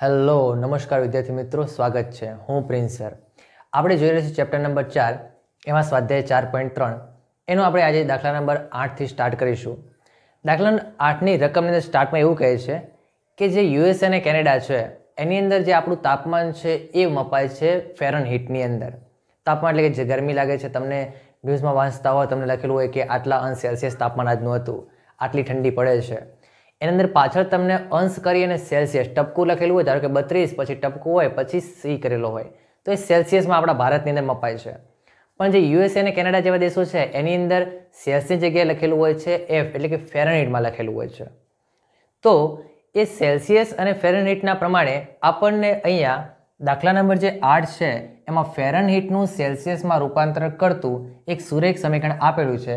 hello નમસ્કાર વિદ્યાર્થી મિત્રો સ્વાગત છે હું પ્રિન્સ સર આપણે જોઈ રહ્યા છીએ ચેપ્ટર નંબર ચાર એમાં સ્વાધ્યાય ચાર પોઈન્ટ ત્રણ એનો આપણે આજે દાખલા નંબર આઠથી સ્ટાર્ટ કરીશું દાખલા આઠની રકમની અંદર સ્ટાર્ટમાં એવું કહે છે કે જે યુએસ અને કેનેડા છે એની અંદર જે આપણું તાપમાન છે એ મપાય છે ફેરન હીટની અંદર તાપમાન એટલે કે જે ગરમી લાગે છે તમને ન્યૂઝમાં વાંચતા હોય તમને લખેલું હોય કે આટલા અંશ સેલ્સિયસ તાપમાન આજનું હતું આટલી ઠંડી પડે છે એની અંદર પાછળ તમને અંશ કરી અને સેલ્સિયસ ટપકું લખેલું હોય ધારો કે બત્રીસ પછી ટપકું હોય પછી સી કરેલો હોય તો એ સેલ્સિયસમાં આપણા ભારતની અંદર મપાય છે પણ જે યુએસએ અને કેનેડા જેવા દેશો છે એની અંદર સેલ્સની જગ્યાએ લખેલું હોય છે એફ એટલે કે ફેરનહીટમાં લખેલું હોય છે તો એ સેલ્સિયસ અને ફેરનહીટના પ્રમાણે આપણને અહીંયા દાખલા નંબર જે આઠ છે એમાં ફેરનહીટનું સેલ્સિયસમાં રૂપાંતર કરતું એક સુરેખ સમીકરણ આપેલું છે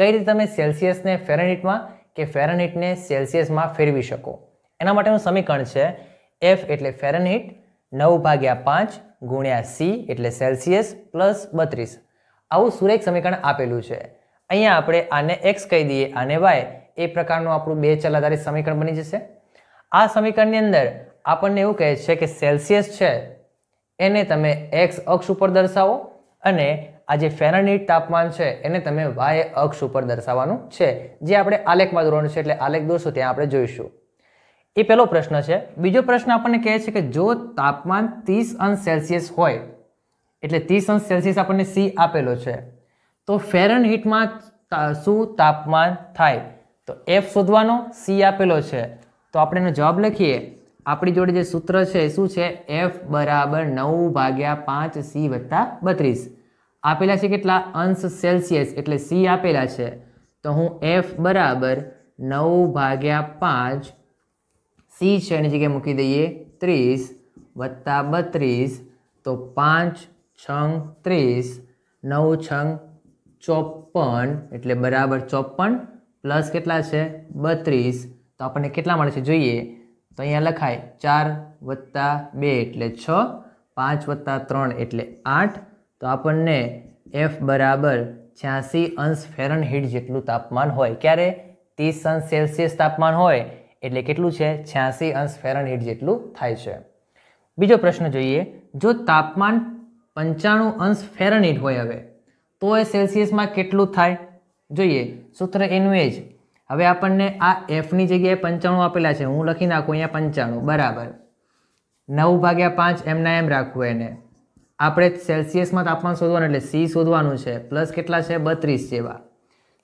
કઈ રીતે તમે સેલ્સિયસને ફેરનહીટમાં કે ફેરનહીટને સેલ્સિયસમાં ફેરવી શકો એના માટેનું સમીકરણ છે એફ એટલે ફેરનહીટ નવ ભાગ્યા પાંચ ગુણ્યા સી એટલે સેલ્સિયસ પ્લસ બત્રીસ આવું સુરેખ સમીકરણ આપેલું છે અહીંયા આપણે આને એક્સ કહી દઈએ આને વાય એ પ્રકારનું આપણું બે ચલ આધારિત સમીકરણ બની જશે આ સમીકરણની અંદર આપણને એવું કહે છે કે સેલ્સિયસ છે એને તમે એક્સ અક્ષ ઉપર દર્શાવો અને આ જે ફેરનહીટ તાપમાન છે એને તમે વાય અક્ષ ઉપર દર્શાવવાનું છે જે આપણે આલેખમાં દોરવાનું છે એટલે આલેખ દોરશું ત્યાં આપણે જોઈશું એ પહેલો પ્રશ્ન છે બીજો પ્રશ્ન આપણને કહે છે કે જો તાપમાન ત્રીસ અંશ સેલ્સિયસ હોય એટલે ત્રીસ અંશ સેલ્સિયસ આપણને સી આપેલો છે તો ફેરનહીટમાં શું તાપમાન થાય તો એફ શોધવાનો સી આપેલો છે તો આપણે એનો જવાબ લખીએ આપણી જોડે જે સૂત્ર છે એ શું છે એફ બરાબર નવ ભાગ્યા પાંચ સી વત્તા બત્રીસ આપેલા છે કેટલા અંશ સેલ્સિયસ એટલે સી આપેલા છે તો હું એફ બરાબર નવ ભાગ્યા પાંચ સી છે એની જગ્યાએ મૂકી દઈએ ત્રીસ વત્તા બત્રીસ તો પાંચ છંગ ત્રીસ નવ છંગ ચોપન એટલે બરાબર ચોપન પ્લસ કેટલા છે બત્રીસ તો આપણને કેટલા મળે છે જોઈએ તો અહીંયા લખાય ચાર વત્તા બે એટલે છ પાંચ વત્તા ત્રણ એટલે આઠ તો આપણને એફ બરાબર છ્યાસી અંશ ફેરનહીટ જેટલું તાપમાન હોય ક્યારે ત્રીસ અંશ સેલ્સિયસ તાપમાન હોય એટલે કેટલું છે છ્યાસી અંશ ફેરનહીટ જેટલું થાય છે બીજો પ્રશ્ન જોઈએ જો તાપમાન પંચાણું અંશ ફેરનહીટ હોય હવે તો એ સેલ્સિયસમાં કેટલું થાય જોઈએ સૂત્ર એનું એ જ હવે આપણને આ એફની જગ્યાએ પંચાણું આપેલા છે હું લખી નાખું અહીંયા પંચાણું બરાબર નવ ભાગ્યા પાંચ એમના એમ રાખવું એને આપણે સેલ્સિયસમાં તાપમાન શોધવાનું એટલે સી શોધવાનું છે પ્લસ કેટલા છે બત્રીસ જેવા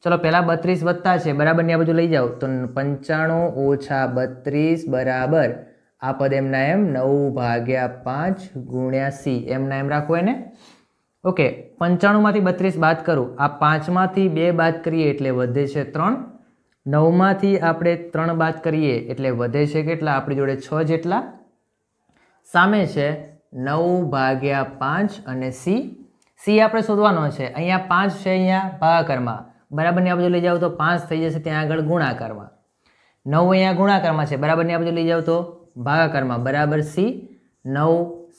ચલો પહેલાં બત્રીસ વત્તા છે બરાબર ને આ બધું લઈ જાઓ તો પંચાણું ઓછા બત્રીસ બરાબર આ પદ એમના એમ નવ ભાગ્યા પાંચ ગુણ્યા સી એમના એમ રાખવું એને ઓકે પંચાણુંમાંથી બત્રીસ બાદ કરું આ પાંચમાંથી બે બાદ કરીએ એટલે વધે છે ત્રણ નવમાંથી આપણે ત્રણ બાદ કરીએ એટલે વધે છે કેટલા આપણી જોડે છ જેટલા સામે છે નવ ભાગ્યા પાંચ અને સી સી આપણે શોધવાનો છે અહીંયા પાંચ છે અહીંયા ભાગાકારમાં બરાબરની આ બાજુ લઈ જાઓ તો પાંચ થઈ જશે ત્યાં આગળ ગુણાકારમાં નવ અહીંયા ગુણાકારમાં છે બરાબરની આ બાજુ લઈ જાઓ તો ભાગાકારમાં બરાબર સી નવ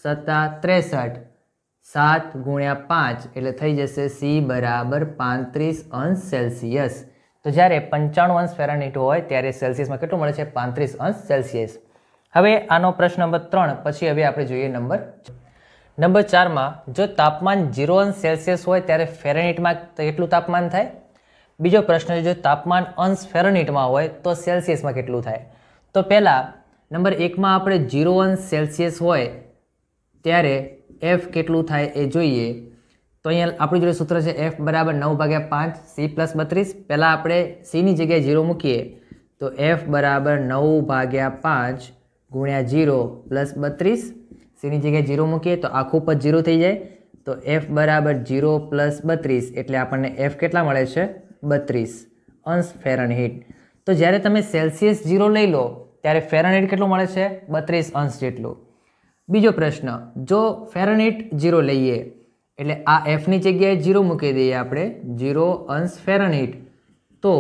સત્તા ત્રેસઠ સાત ગુણ્યા પાંચ એટલે થઈ જશે સી બરાબર પાંત્રીસ અંશ સેલ્સિયસ તો જ્યારે પંચાણું અંશ ફેરાનીટ હોય ત્યારે સેલ્સિયસમાં કેટલું મળે છે પાંત્રીસ અંશ સેલ્સિયસ હવે આનો પ્રશ્ન નંબર ત્રણ પછી હવે આપણે જોઈએ નંબર નંબર ચારમાં જો તાપમાન ઝીરો અંશ સેલ્સિયસ હોય ત્યારે ફેરેનિટમાં કેટલું તાપમાન થાય બીજો પ્રશ્ન જો તાપમાન અંશ ફેરેનિટમાં હોય તો સેલ્સિયસમાં કેટલું થાય તો પહેલાં નંબર એકમાં આપણે ઝીરો અંશ સેલ્સિયસ હોય ત્યારે એફ કેટલું થાય એ જોઈએ તો અહીંયા આપણું જોડે સૂત્ર છે એફ બરાબર નવ ભાગ્યા પાંચ સી પ્લસ બત્રીસ પહેલાં આપણે સીની જગ્યાએ ઝીરો મૂકીએ તો એફ બરાબર નવ ભાગ્યા પાંચ ગુણ્યા જીરો પ્લસ બત્રીસ સીની જગ્યાએ જીરો મૂકીએ તો આખું પદ જીરો થઈ જાય તો એફ બરાબર જીરો પ્લસ બત્રીસ એટલે આપણને એફ કેટલા મળે છે બત્રીસ અંશ ફેરનહીટ તો જ્યારે તમે સેલ્સિયસ જીરો લઈ લો ત્યારે ફેરનહીટ કેટલું મળે છે બત્રીસ અંશ જેટલું બીજો પ્રશ્ન જો ફેરનહીટ જીરો લઈએ એટલે આ એફની જગ્યાએ જીરો મૂકી દઈએ આપણે જીરો અંશ ફેરનહીટ તો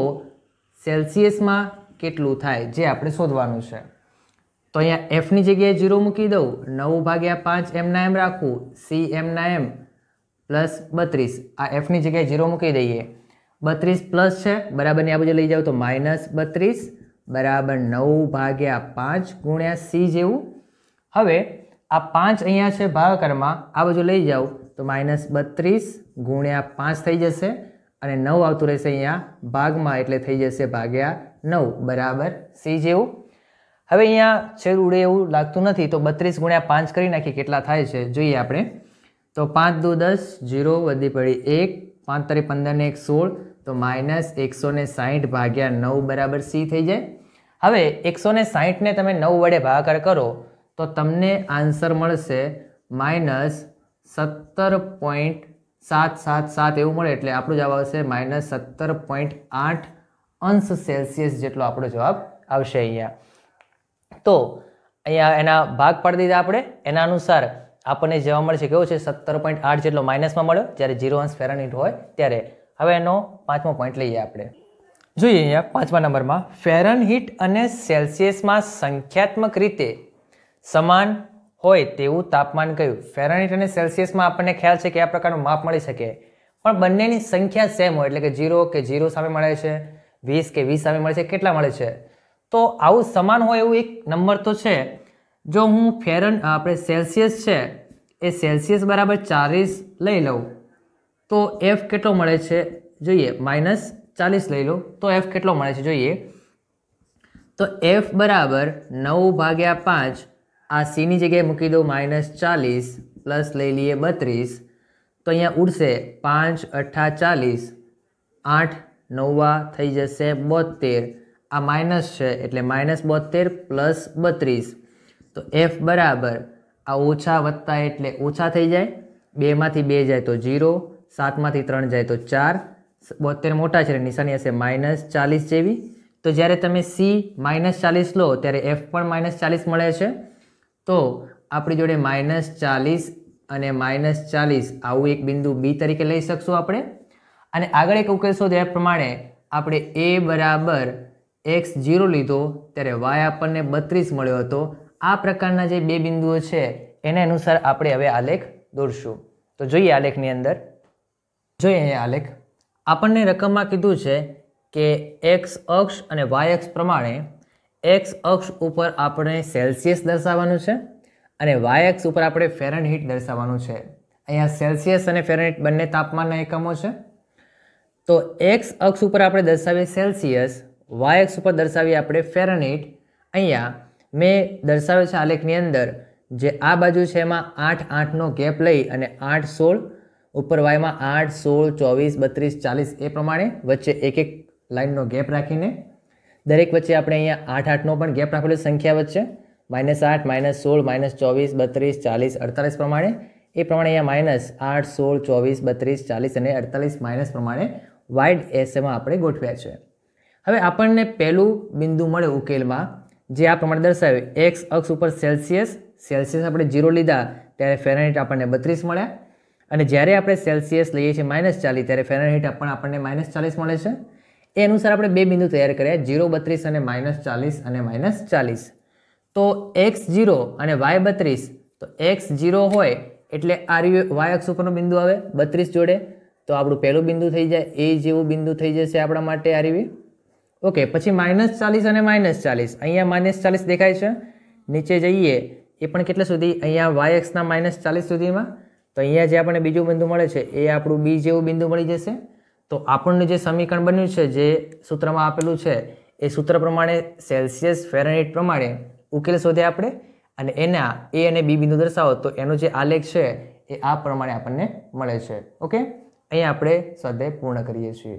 સેલ્સિયસમાં કેટલું થાય જે આપણે શોધવાનું છે તો અહીંયા એફની જગ્યાએ જીરો મૂકી દઉં નવ ભાગ્યા પાંચ એમના એમ રાખવું સી એમના એમ પ્લસ બત્રીસ આ એફની જગ્યાએ જીરો મૂકી દઈએ બત્રીસ પ્લસ છે બરાબરની આ બાજુ લઈ જાઓ તો માઇનસ બત્રીસ બરાબર નવ ભાગ્યા પાંચ ગુણ્યા સી જેવું હવે આ પાંચ અહીંયા છે ભાગાકારમાં આ બાજુ લઈ જાઓ તો માઇનસ બત્રીસ ગુણ્યા પાંચ થઈ જશે અને નવ આવતું રહેશે અહીંયા ભાગમાં એટલે થઈ જશે ભાગ્યા નવ બરાબર સી જેવું હવે અહીંયા છેદ ઉડે એવું લાગતું નથી તો બત્રીસ ગુણ્યા પાંચ કરી નાખીએ કેટલા થાય છે જોઈએ આપણે તો પાંચ દો દસ જીરો વધી પડી એક પાંચ તારી પંદર ને એક સોળ તો માઇનસ એકસો ને સાહીઠ ભાગ્યા નવ બરાબર સી થઈ જાય હવે એકસો ને સાહીઠને તમે નવ વડે ભાગાકાર કરો તો તમને આન્સર મળશે માઇનસ સત્તર પોઈન્ટ સાત સાત સાત એવું મળે એટલે આપણો જવાબ આવશે માઇનસ સત્તર પોઈન્ટ આઠ અંશ સેલ્સિયસ જેટલો આપણો જવાબ આવશે અહીંયા તો અહીંયા એના ભાગ પાડી દીધા આપણે એના અનુસાર આપણને જવાબ મળશે કેવું છે સત્તર પોઈન્ટ આઠ જેટલો માઇનસમાં મળ્યો જ્યારે ઝીરો અંશ ફેરનહીટ હોય ત્યારે હવે એનો પાંચમો પોઈન્ટ લઈએ આપણે જોઈએ અહીંયા પાંચમા નંબરમાં ફેરનહીટ અને સેલ્સિયસમાં સંખ્યાત્મક રીતે સમાન હોય તેવું તાપમાન કયું ફેરનહીટ અને સેલ્સિયસમાં આપણને ખ્યાલ છે કે આ પ્રકારનું માપ મળી શકે પણ બંનેની સંખ્યા સેમ હોય એટલે કે ઝીરો કે જીરો સામે મળે છે વીસ કે વીસ સામે મળે છે કેટલા મળે છે તો આવું સમાન હોય એવું એક નંબર તો છે જો હું ફેરન આપણે સેલ્સિયસ છે એ સેલ્સિયસ બરાબર ચાલીસ લઈ લઉં તો એફ કેટલો મળે છે જોઈએ માઇનસ ચાલીસ લઈ લઉં તો એફ કેટલો મળે છે જોઈએ તો એફ બરાબર નવ ભાગ્યા પાંચ આ સીની જગ્યાએ મૂકી દો માઇનસ ચાલીસ પ્લસ લઈ લઈએ બત્રીસ તો અહીંયા ઉડશે પાંચ અઠ્ઠા ચાલીસ આઠ નવવા થઈ જશે બોતેર આ માઇનસ છે એટલે માઇનસ બોતેર પ્લસ બત્રીસ તો એફ બરાબર આ ઓછા વત્તા એટલે ઓછા થઈ જાય બેમાંથી બે જાય તો જીરો સાતમાંથી ત્રણ જાય તો ચાર બોતેર મોટા છે નિશાની હશે માઇનસ ચાલીસ જેવી તો જ્યારે તમે સી માઇનસ ચાલીસ લો ત્યારે એફ પણ માઇનસ ચાલીસ મળે છે તો આપણી જોડે માઇનસ ચાલીસ અને માઇનસ ચાલીસ આવું એક બિંદુ બી તરીકે લઈ શકશું આપણે અને આગળ એક તો એ પ્રમાણે આપણે એ બરાબર એક્સ જીરો લીધો ત્યારે વાય આપણને બત્રીસ મળ્યો હતો આ પ્રકારના જે બે બિંદુઓ છે એને અનુસાર આપણે હવે આલેખ દોરશું તો જોઈએ આલેખની અંદર જોઈએ અહીંયા આલેખ આપણને રકમમાં કીધું છે કે એક્સ અક્ષ અને વાય અક્ષ પ્રમાણે એક્સ અક્ષ ઉપર આપણે સેલ્સિયસ દર્શાવવાનું છે અને વાય અક્ષ ઉપર આપણે ફેરનહીટ દર્શાવવાનું છે અહીંયા સેલ્સિયસ અને ફેરનહીટ બંને તાપમાનના એકમો છે તો એક્સ અક્ષ ઉપર આપણે દર્શાવીએ સેલ્સિયસ વાય એક્સ ઉપર દર્શાવીએ આપણે ફેરનિટ અહીંયા મેં દર્શાવ્યો છે આલેખની અંદર જે આ બાજુ છે એમાં આઠ આઠનો ગેપ લઈ અને આઠ સોળ ઉપર વાયમાં આઠ સોળ ચોવીસ બત્રીસ ચાલીસ એ પ્રમાણે વચ્ચે એક એક લાઇનનો ગેપ રાખીને દરેક વચ્ચે આપણે અહીંયા આઠ આઠનો પણ ગેપ રાખેલો સંખ્યા વચ્ચે માઇનસ આઠ માઇનસ સોળ માઇનસ ચોવીસ બત્રીસ ચાલીસ અડતાલીસ પ્રમાણે એ પ્રમાણે અહીંયા માઇનસ આઠ સોળ ચોવીસ બત્રીસ ચાલીસ અને અડતાલીસ માઇનસ પ્રમાણે વાઇડ એસએમાં આપણે ગોઠવ્યા છે હવે આપણને પહેલું બિંદુ મળે ઉકેલમાં જે આ પ્રમાણે દર્શાવ્યું એક્સ અક્ષ ઉપર સેલ્સિયસ સેલ્સિયસ આપણે જીરો લીધા ત્યારે ફેરનહિટ આપણને બત્રીસ મળ્યા અને જ્યારે આપણે સેલ્સિયસ લઈએ છીએ માઇનસ ચાલીસ ત્યારે ફેરનહીટ પણ આપણને માઇનસ ચાલીસ મળે છે એ અનુસાર આપણે બે બિંદુ તૈયાર કર્યા જીરો બત્રીસ અને માઇનસ ચાલીસ અને માઇનસ ચાલીસ તો એક્સ જીરો અને વાય બત્રીસ તો એક્સ જીરો હોય એટલે આર્યુ વાય અક્ષ ઉપરનો બિંદુ આવે બત્રીસ જોડે તો આપણું પહેલું બિંદુ થઈ જાય એ જેવું બિંદુ થઈ જશે આપણા માટે આરવી ઓકે પછી માઇનસ ચાલીસ અને માઇનસ ચાલીસ અહીંયા માઇનસ ચાલીસ દેખાય છે નીચે જઈએ એ પણ કેટલા સુધી અહીંયા વાય એક્સના માઇનસ ચાલીસ સુધીમાં તો અહીંયા જે આપણને બીજું બિંદુ મળે છે એ આપણું બી જેવું બિંદુ મળી જશે તો આપણને જે સમીકરણ બન્યું છે જે સૂત્રમાં આપેલું છે એ સૂત્ર પ્રમાણે સેલ્સિયસ ફેરનહીટ પ્રમાણે ઉકેલ શોધે આપણે અને એના એ અને બી બિંદુ દર્શાવો તો એનો જે આલેખ છે એ આ પ્રમાણે આપણને મળે છે ઓકે અહીંયા આપણે સ્વાધ્યાય પૂર્ણ કરીએ છીએ